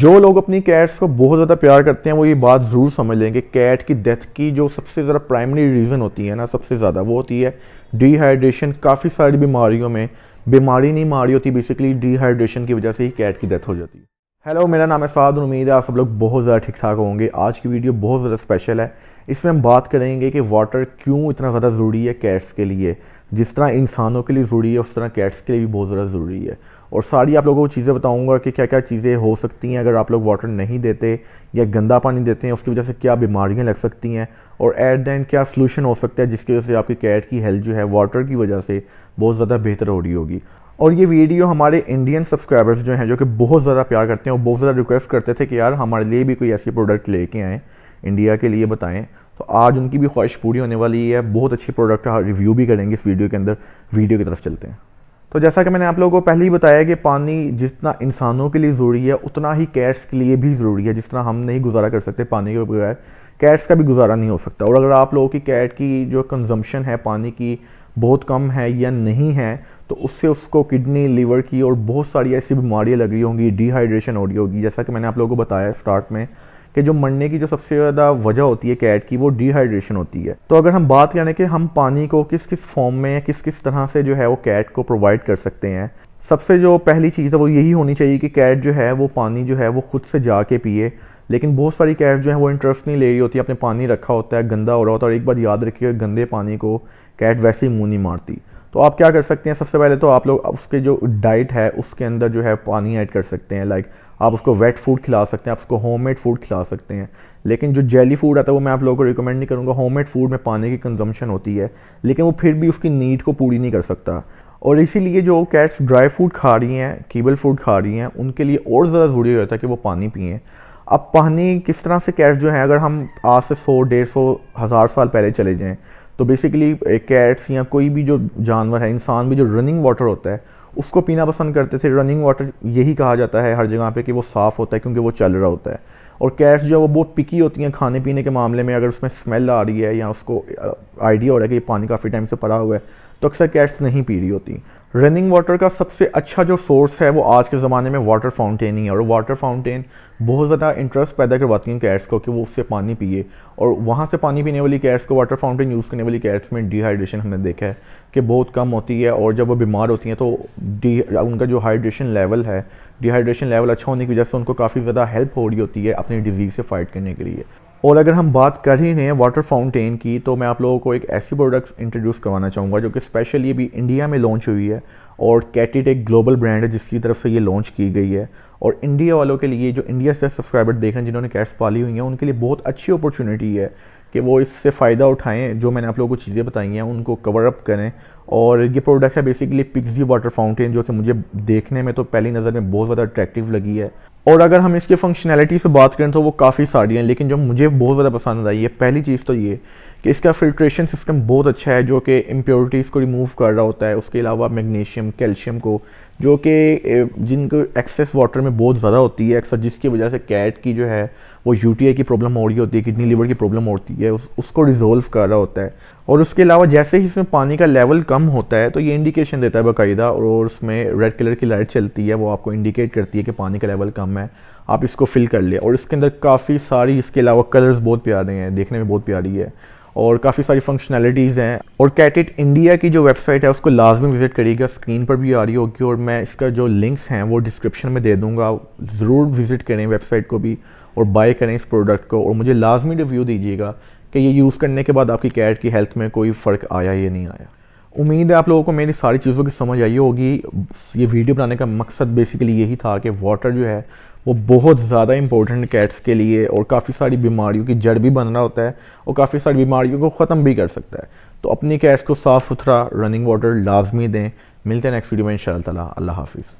जो लोग अपनी कैट्स को बहुत ज़्यादा प्यार करते हैं वो ये बात ज़रूर समझ लेंगे कैट की डेथ की जो सबसे ज़्यादा प्राइमरी रीज़न होती है ना सबसे ज़्यादा वो होती है डिहाइड्रेशन काफ़ी सारी बीमारियों में बीमारी नहीं मारी होती बेसिकली डिहाइड्रेशन की वजह से ही कैट की डेथ हो जाती है हेलो मेरा नाम है साद उम्मीद है आप सब लोग बहुत ज़्यादा ठीक ठाक होंगे आज की वीडियो बहुत ज़्यादा स्पेशल है इसमें हम बात करेंगे कि वाटर क्यों इतना ज़्यादा ज़रूरी है कैट्स के लिए जिस तरह इंसानों के लिए ज़रूरी है उस तरह कैट्स के लिए भी बहुत ज़्यादा ज़रूरी है और सारी आप लोगों को चीज़ें बताऊंगा कि क्या क्या चीज़ें हो सकती हैं अगर आप लोग वाटर नहीं देते या गंदा पानी देते हैं उसकी वजह से क्या बीमारियाँ लग सकती हैं और एट द एंड क्या सोल्यूशन हो सकता है जिसकी वजह से आपकी कैट की हेल्थ जो है वाटर की वजह से बहुत ज़्यादा बेहतर हो रही होगी और ये वीडियो हमारे इंडियन सब्सक्राइबर्स जो हैं जो कि बहुत ज़्यादा प्यार करते हैं और बहुत ज़्यादा रिक्वेस्ट करते थे कि यार हमारे लिए भी कोई ऐसी प्रोडक्ट लेके आएँ इंडिया के लिए बताएँ तो आज उनकी भी ख्वाहिश पूरी होने वाली है बहुत अच्छी प्रोडक्ट रिव्यू भी करेंगे इस वीडियो के अंदर वीडियो की तरफ चलते हैं तो जैसा कि मैंने आप लोगों को पहले ही बताया कि पानी जितना इंसानों के लिए ज़रूरी है उतना ही कैट्स के लिए भी ज़रूरी है जिस तरह हम नहीं गुजारा कर सकते पानी के बगैर कैट्स का भी गुजारा नहीं हो सकता और अगर आप लोगों की कैट की जो कंजम्पशन है पानी की बहुत कम है या नहीं है तो उससे उसको किडनी लीवर की और बहुत सारी ऐसी बीमारियाँ लग रही होंगी डिहाइड्रेशन हो रही होगी जैसा कि मैंने आप लोगों को बताया स्टार्ट में कि जो मरने की जो सबसे ज़्यादा वजह होती है कैट की वो डिहाइड्रेशन होती है तो अगर हम बात करें कि हम पानी को किस किस फॉर्म में किस किस तरह से जो है वो कैट को प्रोवाइड कर सकते हैं सबसे जो पहली चीज़ है वो यही होनी चाहिए कि कैट जो है वो पानी जो है वो खुद से जा के पिए लेकिन बहुत सारी कैट जो है वो इंटरेस्ट नहीं ले रही होती है अपने पानी रखा होता है गंदा हो रहा होता है और एक बार याद रखिए गंदे पानी को कैट वैसे ही मुँह नहीं मारती तो आप क्या कर सकते हैं सबसे पहले तो आप लोग उसके जो डाइट है उसके अंदर जो है पानी ऐड कर सकते हैं लाइक आप उसको वेट फूड खिला सकते हैं आप उसको होममेड फूड खिला सकते हैं लेकिन जो जेली फूड आता है वो मैं आप लोगों को रिकमेंड नहीं करूँगा होममेड फूड में पानी की कंजम्पशन होती है लेकिन वो फिर भी उसकी नीड को पूरी नहीं कर सकता और इसीलिए जो कैट्स ड्राई फूड खा रही हैं कीबल फूड खा रही हैं उनके लिए और ज़्यादा ज़रूरी होता है कि वो पानी पिएँ अब पानी किस तरह से कैट्स जो हैं अगर हम आज से सौ डेढ़ सौ हज़ार साल पहले चले जाएँ तो बेसिकली कैट्स eh, या कोई भी जो जानवर है इंसान भी जो रनिंग वाटर होता है उसको पीना पसंद करते थे रनिंग वाटर यही कहा जाता है हर जगह पे कि वो साफ़ होता है क्योंकि वो चल रहा होता है और कैट्स जो है वो बहुत पिकी होती हैं खाने पीने के मामले में अगर उसमें स्मेल आ रही है या उसको आइडिया eh, हो रहा है कि ये पानी काफ़ी टाइम से पड़ा हुआ है तो अक्सर कैट्स नहीं पी रही होती रनिंग वाटर का सबसे अच्छा जो सोर्स है वो आज के ज़माने में वाटर फाउंटेन ही है और वाटर फाउंटेन बहुत ज़्यादा इंटरेस्ट पैदा करवाती हैं कैट्स को कि वो उससे पानी पिए और वहाँ से पानी पीने वाली कैट्स को वाटर फाउंटेन यूज़ करने वाली कैट्स में डिहाइड्रेशन हमने देखा है कि बहुत कम होती है और जब वो बीमार होती हैं तो डी उनका जो हाइड्रेशन लेवल है डिहाइड्रेशन लेवल अच्छा होने की वजह से उनको काफ़ी ज़्यादा हेल्प हो रही होती है अपनी डिजीज़ से फाइट करने के लिए और अगर हम बात कर ही रहे हैं वाटर फाउंटेन की तो मैं आप लोगों को एक ऐसी प्रोडक्ट इंट्रोड्यूस करवाना चाहूँगा जो कि स्पेशली अभी इंडिया में लॉन्च हुई है और कैटिट एक ग्लोबल ब्रांड है जिसकी तरफ से ये लॉन्च की गई है और इंडिया वालों के लिए जो इंडिया से सब्सक्राइबर देख रहे हैं जिन्होंने कैट्स पाली हुई हैं उनके लिए बहुत अच्छी अपॉर्चुनिटी है कि वो इससे फ़ायदा उठाएं जो मैंने आप लोगों को चीज़ें बताई हैं उनको कवर अप करें और ये प्रोडक्ट है बेसिकली पिक्जी वाटर फाउंटेन जो कि मुझे देखने में तो पहली नज़र में बहुत ज़्यादा अट्रैक्टिव लगी है और अगर हम इसके फंक्शनैलिटी से बात करें तो वो काफ़ी सारी हैं लेकिन जो मुझे बहुत ज़्यादा पसंद आई है पहली चीज़ तो ये कि इसका फिल्ट्रेशन सिस्टम बहुत अच्छा है जो कि इम्प्योरिटीज़ को रिमूव कर रहा होता है उसके अलावा मैग्नीशियम कैल्शियम को जो कि जिनको एक्सेस वाटर में बहुत ज़्यादा होती है अक्सर जिसकी वजह से कैट की जो है वो यूटीआई की प्रॉब्लम हो रही होती है किडनी लीवर की प्रॉब्लम होती है उस, उसको रिजोल्व कर रहा होता है और उसके अलावा जैसे ही इसमें पानी का लेवल कम होता है तो ये इंडिकेशन देता है बाकायदा और उसमें रेड कलर की लाइट चलती है वो आपको इंडिकेट करती है कि पानी का लेवल कम है आप इसको फिल कर ले और इसके अंदर काफ़ी सारी इसके अलावा कलर्स बहुत प्यारे हैं देखने में बहुत प्यारी है और काफ़ी सारी फंक्शनैलिटीज़ हैं और कैटेट इंडिया की जो वेबसाइट है उसको लाजमी विज़िट करिएगा स्क्रीन पर भी आ रही होगी और मैं इसका जो लिंक्स हैं वो डिस्क्रिप्शन में दे दूँगा ज़रूर विज़िट करें वेबसाइट को भी और बाय करें इस प्रोडक्ट को और मुझे लाजमी रिव्यू दीजिएगा कि ये यूज़ करने के बाद आपकी कैट की हेल्थ में कोई फ़र्क आया या नहीं आया उम्मीद है आप लोगों को मेरी सारी चीज़ों की समझ आई होगी ये वीडियो बनाने का मकसद बेसिकली यही था कि वाटर जो है वो बहुत ज़्यादा इंपॉर्टेंट कैट्स के लिए और काफ़ी सारी बीमारियों की जड़ भी बन रहा होता है और काफ़ी सारी बीमारियों को ख़त्म भी कर सकता है तो अपनी कैट्स को साफ़ सुथरा रनिंग वाटर लाजमी दें मिलते हैं नेक्स्ट वीडियो में इन शाला अल्लाह हाफिज़